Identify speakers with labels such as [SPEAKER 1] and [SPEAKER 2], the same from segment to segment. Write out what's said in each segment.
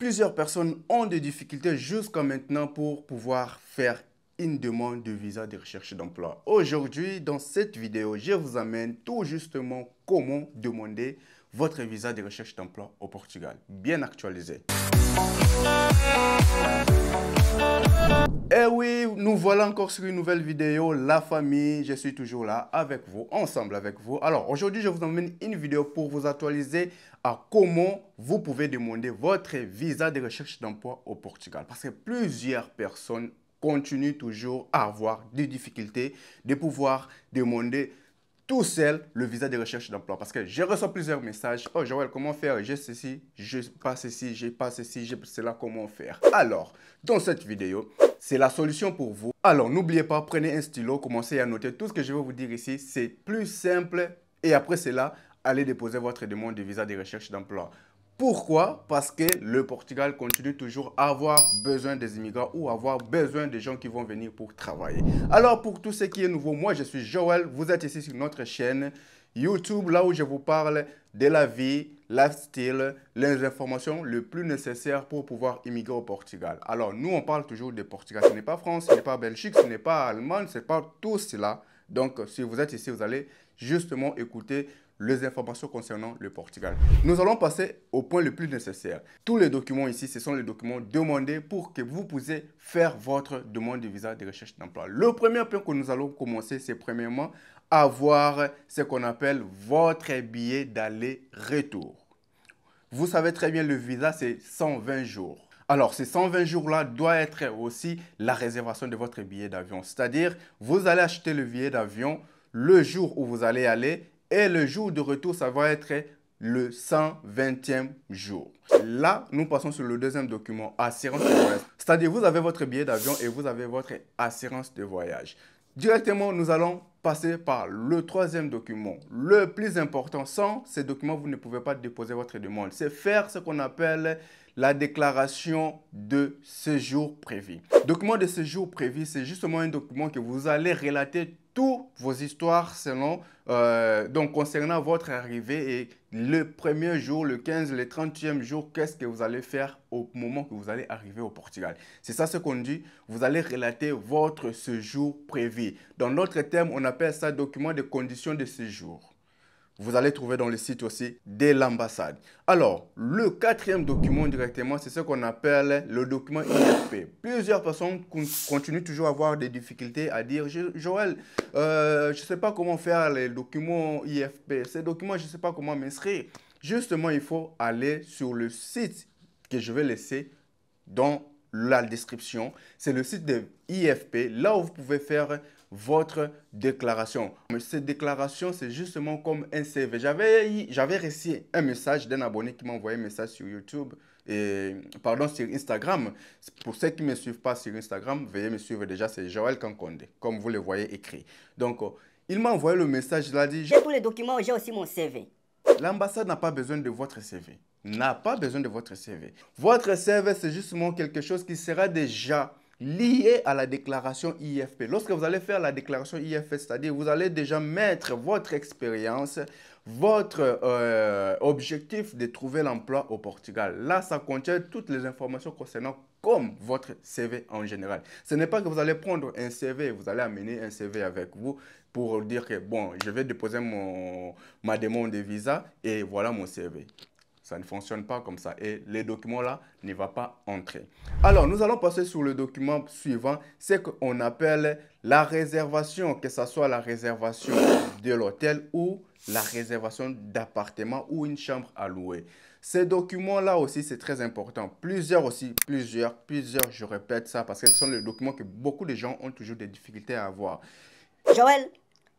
[SPEAKER 1] Plusieurs personnes ont des difficultés jusqu'à maintenant pour pouvoir faire une demande de visa de recherche d'emploi. Aujourd'hui, dans cette vidéo, je vous amène tout justement comment demander votre visa de recherche d'emploi au Portugal, bien actualisé. Eh oui, nous voilà encore sur une nouvelle vidéo, la famille, je suis toujours là avec vous, ensemble avec vous. Alors aujourd'hui, je vous emmène une vidéo pour vous actualiser à comment vous pouvez demander votre visa de recherche d'emploi au Portugal. Parce que plusieurs personnes continuent toujours à avoir des difficultés de pouvoir demander tout seul le visa de recherche d'emploi. Parce que je reçois plusieurs messages. Oh Joël, comment faire J'ai ceci, j'ai pas ceci, j'ai pas ceci, j'ai cela, comment faire Alors, dans cette vidéo, c'est la solution pour vous. Alors n'oubliez pas, prenez un stylo, commencez à noter tout ce que je vais vous dire ici. C'est plus simple et après cela, allez déposer votre demande de visa de recherche d'emploi. Pourquoi Parce que le Portugal continue toujours à avoir besoin des immigrants ou avoir besoin des gens qui vont venir pour travailler. Alors pour tout ce qui est nouveau, moi je suis Joël, vous êtes ici sur notre chaîne YouTube, là où je vous parle de la vie, lifestyle, les informations les plus nécessaires pour pouvoir immigrer au Portugal. Alors, nous, on parle toujours de Portugal. Ce n'est pas France, ce n'est pas Belgique, ce n'est pas Allemagne, ce n'est pas tout cela. Donc, si vous êtes ici, vous allez justement écouter les informations concernant le Portugal. Nous allons passer au point le plus nécessaire. Tous les documents ici, ce sont les documents demandés pour que vous puissiez faire votre demande de visa de recherche d'emploi. Le premier point que nous allons commencer, c'est premièrement avoir ce qu'on appelle votre billet d'aller-retour. Vous savez très bien, le visa, c'est 120 jours. Alors, ces 120 jours-là doivent être aussi la réservation de votre billet d'avion. C'est-à-dire, vous allez acheter le billet d'avion le jour où vous allez aller et le jour de retour, ça va être le 120e jour. Là, nous passons sur le deuxième document, assurance de voyage. C'est-à-dire, vous avez votre billet d'avion et vous avez votre assurance de voyage. Directement, nous allons passer par le troisième document. Le plus important, sans ces documents, vous ne pouvez pas déposer votre demande. C'est faire ce qu'on appelle la déclaration de séjour prévu. Document de séjour prévu, c'est justement un document que vous allez relater toutes vos histoires selon, euh, donc concernant votre arrivée et le premier jour, le 15, le 30e jour, qu'est-ce que vous allez faire au moment que vous allez arriver au Portugal. C'est ça ce qu'on dit, vous allez relater votre séjour prévu. Dans notre terme, on appelle ça document de conditions de séjour. Vous allez trouver dans le site aussi de l'ambassade. Alors, le quatrième document directement, c'est ce qu'on appelle le document IFP. Plusieurs personnes continuent toujours à avoir des difficultés à dire, Joël, euh, je ne sais pas comment faire les documents IFP. Ces documents, je ne sais pas comment m'inscrire. Justement, il faut aller sur le site que je vais laisser dans la description. C'est le site de IFP, là où vous pouvez faire votre déclaration. Mais cette déclaration, c'est justement comme un CV. J'avais, j'avais reçu un message d'un abonné qui m'a envoyé un message sur YouTube, et, pardon, sur Instagram. Pour ceux qui ne me suivent pas sur Instagram, veuillez me suivre déjà, c'est Joël Kankonde, comme vous le voyez écrit. Donc, il m'a envoyé le message, il a dit... J'ai tous les documents, j'ai aussi mon CV. L'ambassade n'a pas besoin de votre CV n'a pas besoin de votre CV. Votre CV, c'est justement quelque chose qui sera déjà lié à la déclaration IFP. Lorsque vous allez faire la déclaration IFP, c'est-à-dire vous allez déjà mettre votre expérience, votre euh, objectif de trouver l'emploi au Portugal. Là, ça contient toutes les informations concernant comme votre CV en général. Ce n'est pas que vous allez prendre un CV, vous allez amener un CV avec vous pour dire que, bon, je vais déposer mon, ma demande de visa et voilà mon CV. Ça ne fonctionne pas comme ça. Et les documents là ne va pas entrer. Alors, nous allons passer sur le document suivant. C'est qu'on appelle la réservation, que ce soit la réservation de l'hôtel ou la réservation d'appartement ou une chambre à louer. Ces documents-là aussi, c'est très important. Plusieurs aussi, plusieurs, plusieurs, je répète ça parce que ce sont les documents que beaucoup de gens ont toujours des difficultés à avoir. Joël,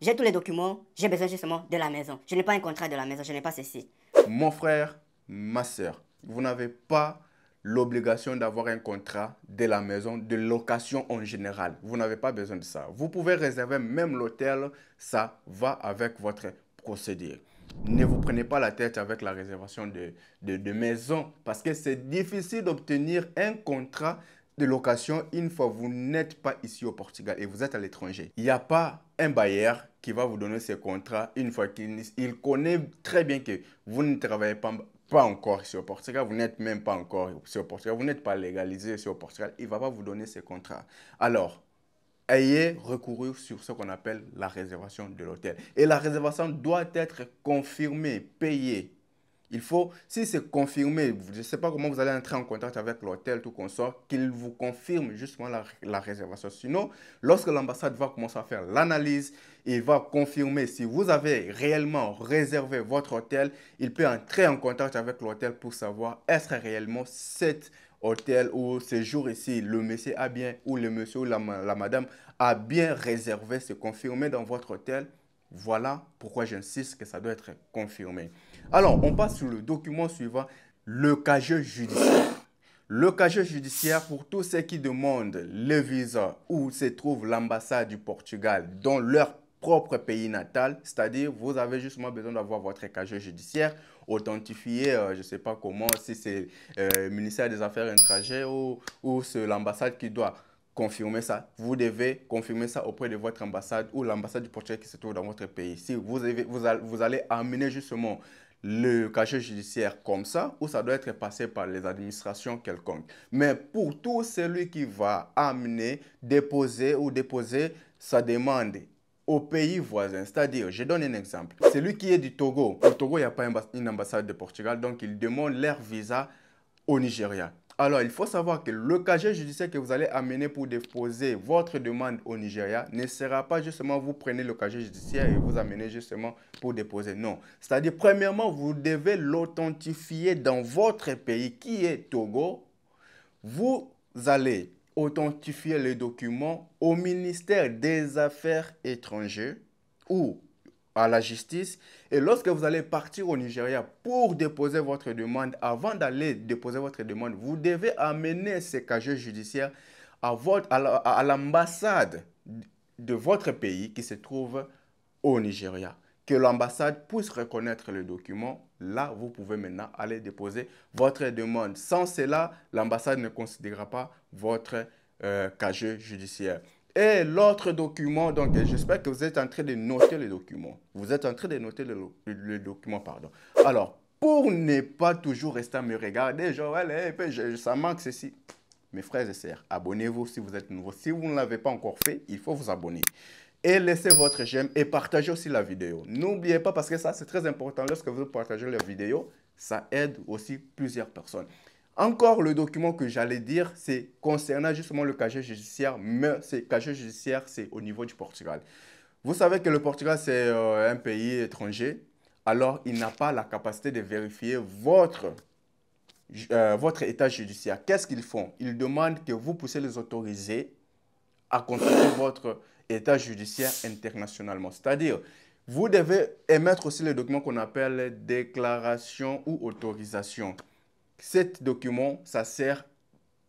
[SPEAKER 1] j'ai tous les documents, j'ai besoin justement de la maison. Je n'ai pas un contrat de la maison, je n'ai pas ceci. Mon frère, ma sœur, vous n'avez pas l'obligation d'avoir un contrat de la maison, de location en général. Vous n'avez pas besoin de ça. Vous pouvez réserver même l'hôtel, ça va avec votre procédure. Ne vous prenez pas la tête avec la réservation de, de, de maison parce que c'est difficile d'obtenir un contrat de location une fois vous n'êtes pas ici au Portugal et vous êtes à l'étranger. Il n'y a pas un bailleur qui va vous donner ce contrat une fois qu'il connaît très bien que vous ne travaillez pas pas encore ici au Portugal, vous n'êtes même pas encore ici au Portugal, vous n'êtes pas légalisé ici au Portugal, il ne va pas vous donner ces contrats. Alors, ayez recouru sur ce qu'on appelle la réservation de l'hôtel. Et la réservation doit être confirmée, payée il faut, si c'est confirmé, je ne sais pas comment vous allez entrer en contact avec l'hôtel, tout consort, qu'il vous confirme justement la, réservation. Sinon, lorsque l'ambassade va commencer à faire l'analyse, il va confirmer si vous avez réellement réservé votre hôtel, il peut entrer en contact avec l'hôtel pour savoir est-ce réellement cet hôtel ou jour ici, le monsieur a bien, ou le monsieur ou la, la madame a bien réservé, c'est confirmé dans votre hôtel. Voilà pourquoi j'insiste que ça doit être confirmé. Alors, on passe sur le document suivant, le cageux judiciaire. Le cageux judiciaire, pour tous ceux qui demandent le visa où se trouve l'ambassade du Portugal dans leur propre pays natal, c'est-à-dire vous avez justement besoin d'avoir votre cageux judiciaire authentifié, euh, je ne sais pas comment, si c'est le euh, ministère des Affaires étrangères ou, ou c'est l'ambassade qui doit confirmer ça. Vous devez confirmer ça auprès de votre ambassade ou l'ambassade du Portugal qui se trouve dans votre pays. Si vous, avez, vous, allez amener justement le cachet judiciaire comme ça ou ça doit être passé par les administrations quelconques. Mais pour tout celui qui va amener, déposer ou déposer sa demande au pays voisin, c'est-à-dire, je donne un exemple, celui qui est du Togo, au Togo il n'y a pas une ambassade de Portugal, donc il demande leur visa au Nigeria. Alors, il faut savoir que le casier judiciaire que vous allez amener pour déposer votre demande au Nigeria ne sera pas justement vous prenez le casier judiciaire et vous amenez justement pour déposer. Non. C'est-à-dire, premièrement, vous devez l'authentifier dans votre pays qui est Togo. Vous allez authentifier les documents au ministère des Affaires étrangères ou à la justice. Et lorsque vous allez partir au Nigeria pour déposer votre demande, avant d'aller déposer votre demande, vous devez amener ces cageux judiciaires à, votre, à l'ambassade de votre pays qui se trouve au Nigeria. Que l'ambassade puisse reconnaître le document, là, vous pouvez maintenant aller déposer votre demande. Sans cela, l'ambassade ne considérera pas votre euh, judiciaire. Et l'autre document, donc j'espère que vous êtes en train de noter le document. Vous êtes en train de noter le, document, pardon. Alors, pour ne pas toujours rester à me regarder, genre, ça manque ceci. Mes frères et sœurs, abonnez-vous si vous êtes nouveau. Si vous ne l'avez pas encore fait, il faut vous abonner. Et laissez votre j'aime et partagez aussi la vidéo. N'oubliez pas parce que ça, c'est très important. Lorsque vous partagez la vidéo, ça aide aussi plusieurs personnes. Encore le document que j'allais dire, c'est concernant justement le cachet judiciaire, mais ce cachet judiciaire, c'est au niveau du Portugal. Vous savez que le Portugal, c'est euh, un pays étranger, alors il n'a pas la capacité de vérifier votre, euh, votre état judiciaire. Qu'est-ce qu'ils font Ils demandent que vous puissiez les autoriser à contrôler votre état judiciaire internationalement. C'est-à-dire, vous devez émettre aussi le document qu'on appelle déclaration ou autorisation cet document, ça sert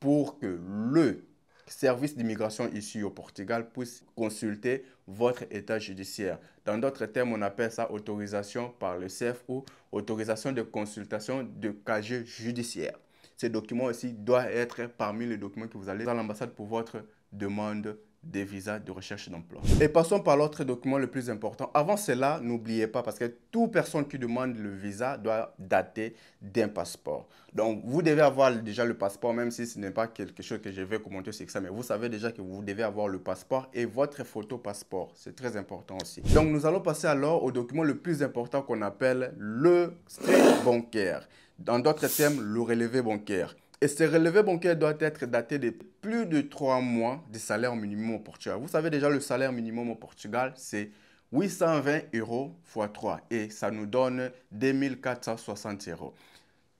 [SPEAKER 1] pour que le service d'immigration issu au Portugal puisse consulter votre état judiciaire. Dans d'autres termes, on appelle ça autorisation par le CEF ou autorisation de consultation de casier judiciaire. Ce document aussi doit être parmi les documents que vous allez à l'ambassade pour votre demande des visas de recherche d'emploi. Et passons par l'autre document le plus important. Avant cela, n'oubliez pas, parce que toute personne qui demande le visa doit dater d'un passeport. Donc, vous devez avoir déjà le passeport, même si ce n'est pas quelque chose que je vais commenter sur ça, mais vous savez déjà que vous devez avoir le passeport et votre photo passeport. C'est très important aussi. Donc, nous allons passer alors au document le plus important qu'on appelle le stress bancaire. Dans d'autres termes, le relevé bancaire. Et ce relevé bancaire doit être daté de plus de trois mois de salaire minimum au Portugal. Vous savez déjà, le salaire minimum au Portugal, c'est 820 euros x 3 et ça nous donne 2460 euros.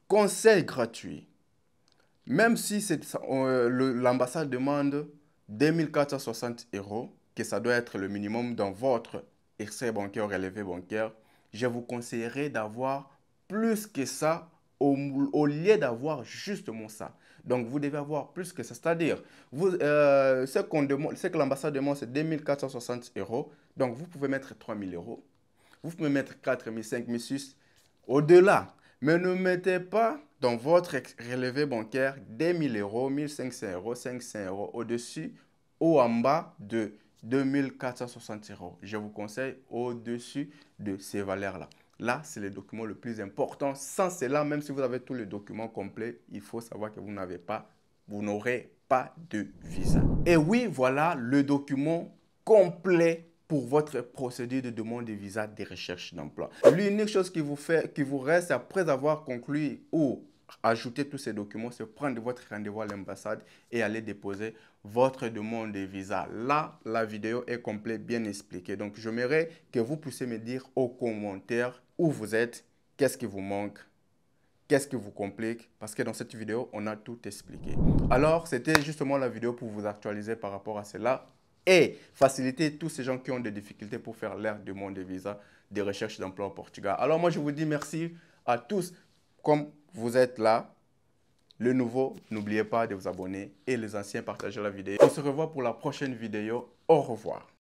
[SPEAKER 1] Conseil gratuit. Même si c'est euh, l'ambassade demande 2460 euros, que ça doit être le minimum dans votre extrait bancaire relevé bancaire, je vous conseillerais d'avoir plus que ça au, lieu d'avoir justement ça. Donc, vous devez avoir plus que ça. C'est-à-dire, euh, ce, que l'ambassade demande, c'est 2460 euros. Donc, vous pouvez mettre 3000 euros. Vous pouvez mettre 4000, 5000, au-delà. Mais ne mettez pas dans votre relevé bancaire 2000 euros, 1500 euros, 500 euros au-dessus ou en bas de 2460 euros. Je vous conseille au-dessus de ces valeurs-là. Là, c'est le document le plus important. Sans cela, même si vous avez tous les documents complets, il faut savoir que vous n'avez pas, vous n'aurez pas de visa. Et oui, voilà le document complet pour votre procédure de demande de visa de recherche d'emploi. L'unique chose qui vous, fait, qui vous reste après avoir conclu ou ajouté tous ces documents, c'est prendre votre rendez-vous à l'ambassade et aller déposer votre demande de visa. Là, la vidéo est complète, bien expliquée. Donc, j'aimerais que vous puissiez me dire aux commentaires où vous êtes, qu'est-ce qui vous manque, qu'est-ce qui vous complique, parce que dans cette vidéo, on a tout expliqué. Alors, c'était justement la vidéo pour vous actualiser par rapport à cela et faciliter tous ces gens qui ont des difficultés pour faire l'ère du monde de visa, des recherches d'emploi au Portugal. Alors, moi, je vous dis merci à tous. Comme vous êtes là, le nouveau, n'oubliez pas de vous abonner et les anciens, partagez la vidéo. On se revoit pour la prochaine vidéo. Au revoir.